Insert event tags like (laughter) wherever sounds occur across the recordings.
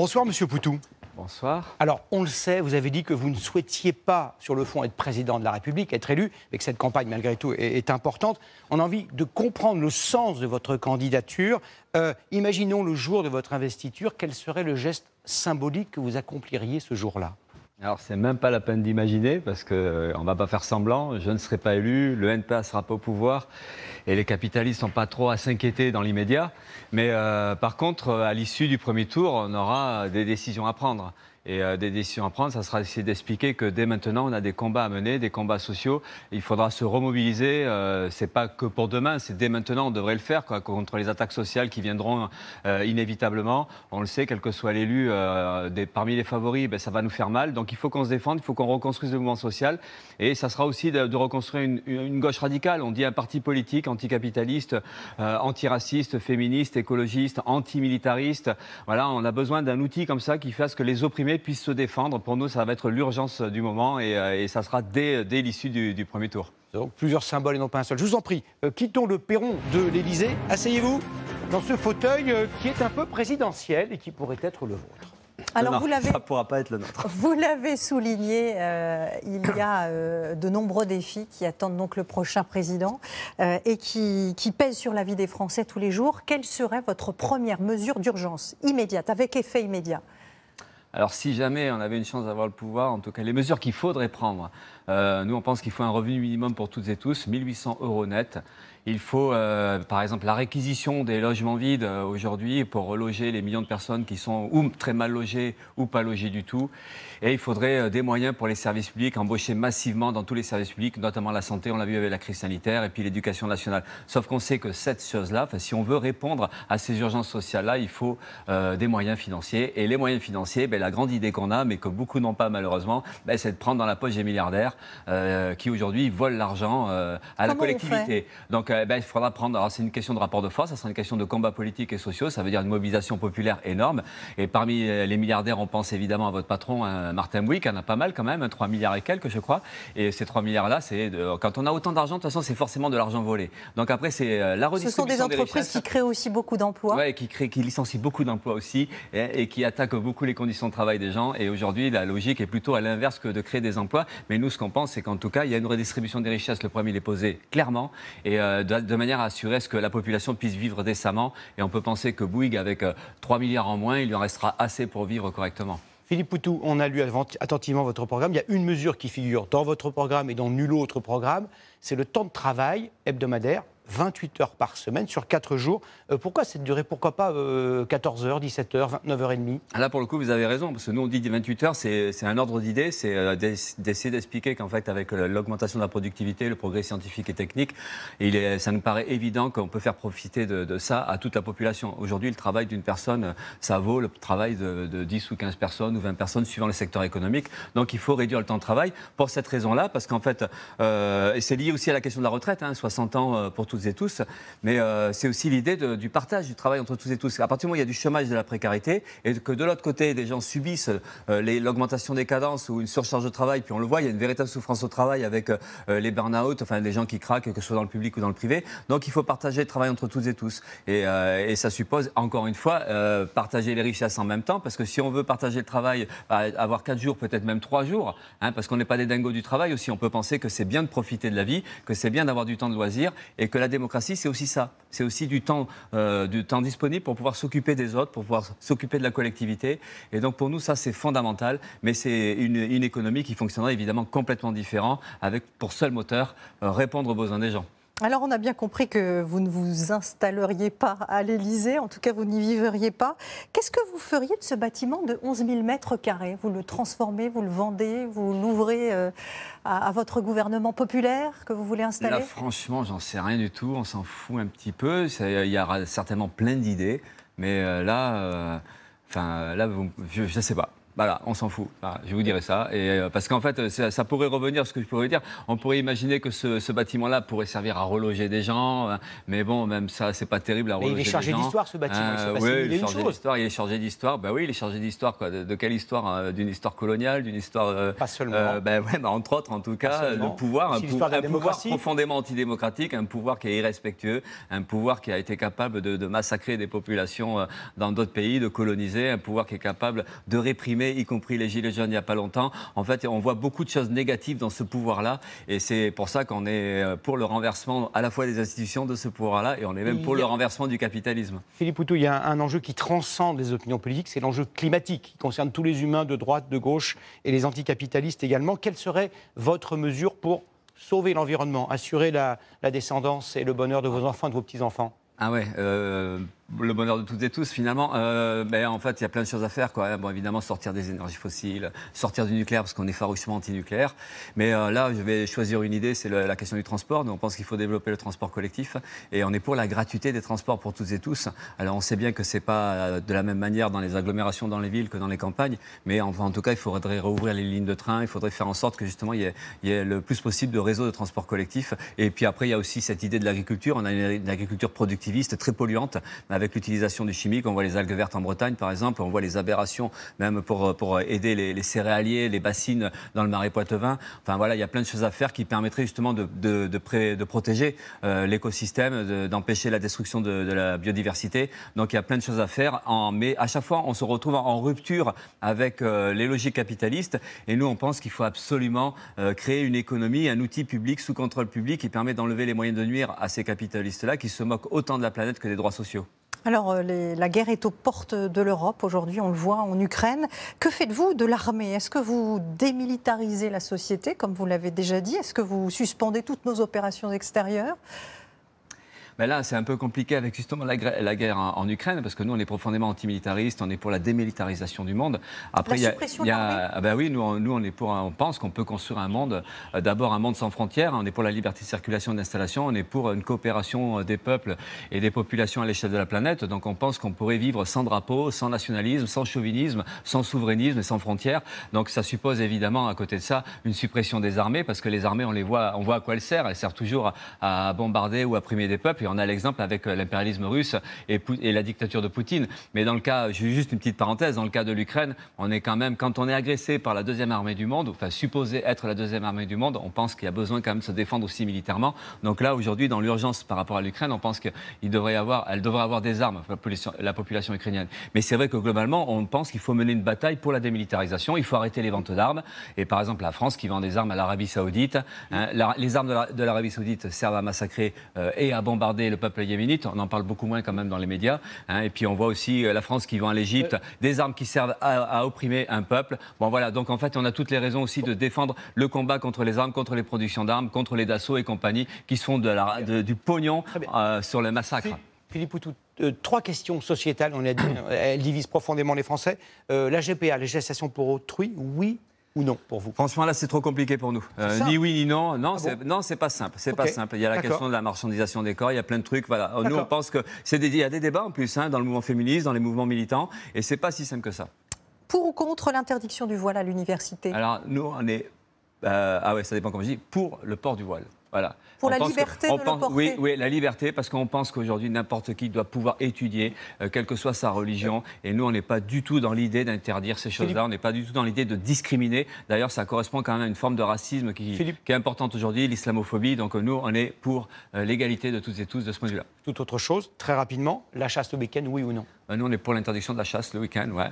Bonsoir, monsieur Poutou. Bonsoir. Alors, on le sait, vous avez dit que vous ne souhaitiez pas, sur le fond, être président de la République, être élu, mais que cette campagne, malgré tout, est, importante. On a envie de comprendre le sens de votre candidature. Euh, imaginons le jour de votre investiture, quel serait le geste symbolique que vous accompliriez ce jour-là alors, c'est même pas la peine d'imaginer, parce qu'on euh, ne va pas faire semblant. Je ne serai pas élu, le NPA ne sera pas au pouvoir, et les capitalistes n'ont pas trop à s'inquiéter dans l'immédiat. Mais euh, par contre, euh, à l'issue du premier tour, on aura des décisions à prendre et euh, des décisions à prendre, ça sera d'essayer d'expliquer que dès maintenant, on a des combats à mener, des combats sociaux. Il faudra se remobiliser. Ce euh, c'est pas que pour demain, c'est dès maintenant, on devrait le faire contre les attaques sociales qui viendront euh, inévitablement. On le sait, quel que soit l'élu parmi les favoris, ben, ça va nous faire mal. Donc il faut qu'on se défende, il faut qu'on reconstruise le mouvement social. Et ça sera aussi de, reconstruire une, une, gauche radicale. On dit un parti politique anticapitaliste, antiraciste, féministe, écologiste, antimilitariste. Voilà, on a besoin d'un outil comme ça qui fasse que les opprimés puisse se défendre. Pour nous, ça va être l'urgence du moment et, euh, ça sera dès, l'issue du, premier tour. Donc plusieurs symboles et non pas un seul. Je vous en prie, euh, quittons le perron de l'Elysée. Asseyez-vous dans ce fauteuil euh, qui est un peu présidentiel et qui pourrait être le vôtre. Alors ne vous l'avez, pourra pas être le nôtre. Vous l'avez souligné, il y a de nombreux défis qui attendent donc le prochain président et qui, qui, pèsent sur la vie des Français tous les jours. Quelle serait votre première mesure d'urgence immédiate, avec effet immédiat alors si jamais on avait une chance d'avoir le pouvoir, en tout cas les mesures qu'il faudrait prendre, euh, nous on pense qu'il faut un revenu minimum pour toutes et tous, 1800 euros net. Il faut, euh, par exemple, la réquisition des logements vides euh, aujourd'hui pour reloger les millions de personnes qui sont ou très mal logées ou pas logées du tout. Et il faudrait euh, des moyens pour les services publics, embaucher massivement dans tous les services publics, notamment la santé, on l'a vu avec la crise sanitaire, et puis l'éducation nationale. Sauf qu'on sait que cette chose-là, si on veut répondre à ces urgences sociales-là, il faut des moyens financiers. Et les moyens financiers, ben, la grande idée qu'on a, mais que beaucoup n'ont pas malheureusement, ben, c'est de prendre dans la poche des milliardaires qui aujourd'hui volent l'argent à la collectivité. Donc euh, ben, il faudra prendre. Alors, c'est une question de rapport de force, ça sera une question de combat politique et sociaux, ça veut dire une mobilisation populaire énorme. Et parmi euh, les milliardaires, on pense évidemment à votre patron, hein, Martin Bouygues, qui en a pas mal quand même, 3 hein, milliards et quelques, je crois. Et ces 3 milliards-là, c'est de... quand on a autant d'argent, de toute façon, c'est forcément de l'argent volé. Donc après, c'est euh, la redistribution. Ce sont des entreprises qui créent aussi beaucoup d'emplois. Oui, qui, qui licencient beaucoup d'emplois aussi et, qui attaquent beaucoup les conditions de travail des gens. Et aujourd'hui, la logique est plutôt à l'inverse que de créer des emplois. Mais nous, ce qu'on pense, c'est qu'en tout cas, il y a une redistribution des richesses. Le premier, il est posé clairement. Et de manière à assurer ce que la population puisse vivre décemment. Et on peut penser que Bouygues, avec 3 euh, milliards en moins, il lui en restera assez pour vivre correctement. Philippe Poutou, on a lu attentivement votre programme. Il y a une mesure qui figure dans votre programme et dans nul autre programme, c'est le temps de travail hebdomadaire 28 heures par semaine sur 4 jours. Euh, pourquoi cette durée Pourquoi pas 14 euh, heures, 17 heures, 29 heures et demie ah, Là, pour le coup, vous avez raison, parce que nous, on dit 28 heures, c'est un ordre d'idée, c'est euh, d'essayer d'expliquer qu'en fait, avec l'augmentation de la productivité, le progrès scientifique et technique, il est, ça nous paraît évident qu'on peut faire profiter de, ça à toute la population. Aujourd'hui, le travail d'une personne, ça vaut le travail de, 10 ou 15 personnes ou 20 personnes, suivant le secteur économique. Donc, il faut réduire le temps de travail pour cette raison-là, parce qu'en fait, c'est lié aussi à la question de la retraite, 60 hein, ans pour tout et tous, mais euh, c'est aussi l'idée du partage du travail entre tous et tous. À partir du moment où il y a du chômage, de la précarité, et que de l'autre côté, des gens subissent euh, les l'augmentation des cadences ou une surcharge de travail, puis on le voit, il y a une véritable souffrance au travail avec euh, les burn-out, enfin les gens qui craquent, que ce soit dans le public ou dans le privé. Donc il faut partager le travail entre toutes et tous. Et, ça suppose, encore une fois, partager les richesses en même temps, parce que si on veut partager le travail, avoir 4 jours, peut-être même 3 jours, hein, parce qu'on n'est pas des dingos du travail aussi, on peut penser que c'est bien de profiter de la vie, que c'est bien d'avoir du temps de loisir, et que la démocratie, c'est aussi ça. C'est aussi du temps, euh, temps disponible pour pouvoir s'occuper des autres, pour pouvoir s'occuper de la collectivité. Et donc pour nous, ça, c'est fondamental. Mais c'est une, économie qui fonctionnera évidemment complètement différent, avec pour seul moteur euh, répondre aux besoins des gens. Alors on a bien compris que vous ne vous installeriez pas à l'Élysée, en tout cas vous n'y vivriez pas. Qu'est-ce que vous feriez de ce bâtiment de 11 000 mètres carrés Vous le transformez, vous le vendez, vous l'ouvrez euh, à, votre gouvernement populaire que vous voulez installer Là franchement j'en sais rien du tout, on s'en fout un petit peu, il y aura certainement plein d'idées, mais euh, là... Euh, enfin, là, je ne sais pas. Voilà, on s'en fout. je vous dirai ça. Et, euh, parce qu'en fait, euh, ça, pourrait revenir, ce que je pourrais dire. On pourrait imaginer que ce, bâtiment-là pourrait servir à reloger des gens. Hein. mais bon, même ça, c'est pas terrible à reloger. Mais euh, il est chargé d'histoire, ce bâtiment. il, oui, il, est chargé d'histoire. Il est chargé d'histoire. Ben oui, il est chargé d'histoire. De, quelle histoire hein? D'une histoire coloniale, d'une histoire. pas seulement. ben entre autres, en tout cas, le pouvoir, un, un pouvoir profondément antidémocratique, un pouvoir qui est irrespectueux, un pouvoir qui a été capable de massacrer des populations dans d'autres pays, de coloniser, un pouvoir qui est capable de réprimer y compris les Gilets jaunes il n'y a pas longtemps. En fait, on voit beaucoup de choses négatives dans ce pouvoir-là. Et c'est pour ça qu'on est euh, pour le renversement à la fois des institutions de ce pouvoir-là et on est même pour le renversement du capitalisme. Philippe Poutou, il y a un enjeu qui transcende les opinions politiques, c'est l'enjeu climatique qui concerne tous les humains de droite, de gauche et les anticapitalistes également. Quelle serait votre mesure pour sauver l'environnement, assurer la, la descendance et le bonheur de vos enfants, de vos petits-enfants ah ouais, euh, le bonheur de toutes et tous, finalement, euh, ben, en fait, il y a plein de choses à faire. Quoi. Bon, évidemment, sortir des énergies fossiles, sortir du nucléaire, parce qu'on est farouchement anti-nucléaire. Mais euh, là, je vais choisir une idée, c'est la question du transport. Donc, on pense qu'il faut développer le transport collectif. Et on est pour la gratuité des transports pour toutes et tous. Alors, on sait bien que c'est pas euh, de la même manière dans les agglomérations, dans les villes, que dans les campagnes. Mais en, en tout cas, il faudrait rouvrir les lignes de train. Il faudrait faire en sorte que, justement, il y ait, le plus possible de réseaux de transport collectif. Et puis après, il y a aussi cette idée de l'agriculture. On a une, agriculture productiviste très polluante avec l'utilisation du chimique. On voit les algues vertes en Bretagne, par exemple. On voit les aberrations, même pour, euh, aider les, céréaliers, les bassines dans le marais poitevin. Enfin voilà, il y a plein de choses à faire qui permettraient justement de, protéger euh, l'écosystème, d'empêcher la destruction de, la biodiversité. Donc il y a plein de choses à faire. mais à chaque fois, on se retrouve en, rupture avec euh, les logiques capitalistes. Et nous, on pense qu'il faut absolument créer une économie, un outil public sous contrôle public qui permet d'enlever les moyens de nuire à ces capitalistes-là qui se moquent autant de la planète que des droits sociaux. Alors, euh, la guerre est aux portes de l'Europe aujourd'hui, on le voit en Ukraine. Que faites-vous de l'armée Est-ce que vous démilitarisez la société, comme vous l'avez déjà dit Est-ce que vous suspendez toutes nos opérations extérieures mais là, c'est un peu compliqué avec justement la, guerre en, Ukraine, parce que nous, on est profondément antimilitariste, on est pour la démilitarisation du monde. Après, il y a, ah ben oui, nous, on, nous, on est pour, on pense qu'on peut construire un monde, euh, d'abord un monde sans frontières. Hein, on est pour la liberté de circulation et d'installation. On est pour une coopération euh, des peuples et des populations à l'échelle de la planète. Donc, on pense qu'on pourrait vivre sans drapeau, sans nationalisme, sans chauvinisme, sans souverainisme et sans frontières. Donc, ça suppose évidemment, à côté de ça, une suppression des armées, parce que les armées, on les voit, on voit à quoi elles servent. Elles servent toujours à, à bombarder ou à primer des peuples on a l'exemple avec euh, l'impérialisme russe et, et, la dictature de Poutine. Mais dans le cas, juste une petite parenthèse, dans le cas de l'Ukraine, on est quand même, quand on est agressé par la deuxième armée du monde, enfin supposé être la deuxième armée du monde, on pense qu'il y a besoin quand même de se défendre aussi militairement. Donc là, aujourd'hui, dans l'urgence par rapport à l'Ukraine, on pense qu'elle devrait avoir, elle devrait avoir des armes, la population, ukrainienne. Mais c'est vrai que globalement, on pense qu'il faut mener une bataille pour la démilitarisation. Il faut arrêter les ventes d'armes. Et par exemple, la France qui vend des armes à l'Arabie Saoudite, hein, les armes de l'Arabie Saoudite servent à massacrer euh, et à bombarder et le peuple yéménite. On en parle beaucoup moins quand même dans les médias. Hein, et puis on voit aussi euh, la France qui vend à l'Égypte euh. des armes qui servent à, opprimer un peuple. Bon voilà, donc en fait on a toutes les raisons aussi de défendre le combat contre les armes, contre les productions d'armes, contre les Dassault et compagnie qui se font de la, du pognon euh, sur le massacre. Philippe trois questions sociétales, on a dit, (coughs) elles divisent profondément les Français. la GPA, législation pour autrui, oui ou non pour vous Franchement, là, c'est trop compliqué pour nous. Euh, ni oui, ni non. Non, ah ce c'est pas simple. C'est pas simple. Il y a la question de la marchandisation des corps, il y a plein de trucs. Voilà. Euh, nous, on pense que c'est il y a des débats en plus hein, dans le mouvement féministe, dans les mouvements militants, et c'est pas si simple que ça. Pour ou contre l'interdiction du voile à l'université Alors, nous, on est. Euh, ah ouais, ça dépend comment je dis. Pour le port du voile. Pour la liberté de Oui, oui, la liberté, parce qu'on pense qu'aujourd'hui, n'importe qui doit pouvoir étudier, euh, quelle que soit sa religion. Et nous, on n'est pas du tout dans l'idée d'interdire ces choses-là, on n'est pas du tout dans l'idée de discriminer. D'ailleurs, ça correspond quand même à une forme de racisme qui, est importante aujourd'hui, l'islamophobie. Donc euh, nous, on est pour euh, l'égalité de toutes et tous de ce point de vue-là. Toute autre chose, très rapidement, la chasse au bacon, oui ou non euh, nous, on est pour l'interdiction de la chasse le week-end, ouais.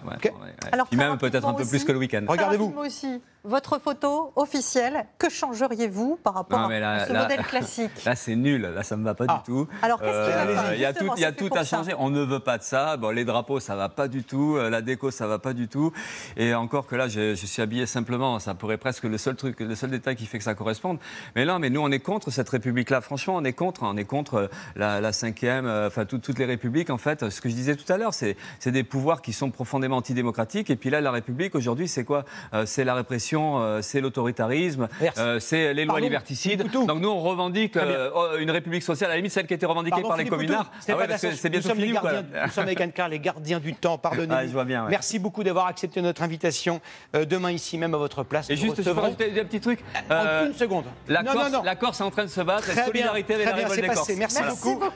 Alors, même peut-être un peu plus que le week-end. Regardez-vous. aussi, votre photo officielle, que changeriez-vous par rapport à ce modèle (laughs) classique Là, c'est nul, là, ça ne me va pas du ah. tout. Alors, qu'est-ce euh, Il y a tout, y a tout à changer, on ne veut pas de ça. Bon, les drapeaux, ça ne va pas du tout, euh, la déco, ça ne va pas du tout. Et encore que là, je, suis habillé simplement, ça pourrait presque le seul truc, le seul détail qui fait que ça corresponde. Mais là, mais nous, on est contre cette République-là. Franchement, on est contre, on est contre la, la cinquième, enfin, toutes les républiques, en fait. Ce que je disais tout à l'heure, c'est des pouvoirs qui sont profondément antidémocratiques. Et puis là, la République, aujourd'hui, c'est quoi euh, C'est la répression, euh, c'est l'autoritarisme, euh, c'est les lois liberticides. Donc nous, on revendique oh, une République sociale, à la limite celle qui a été revendiquée par les communards. C'est ah bien Nous sommes les gardiens du temps, pardonnez-nous. Ah, Merci beaucoup d'avoir accepté notre invitation. Demain, ici même, à votre place. Et juste, je peux rajouter un petit truc En une seconde. La Corse est en train de se battre. La solidarité, les Merci beaucoup.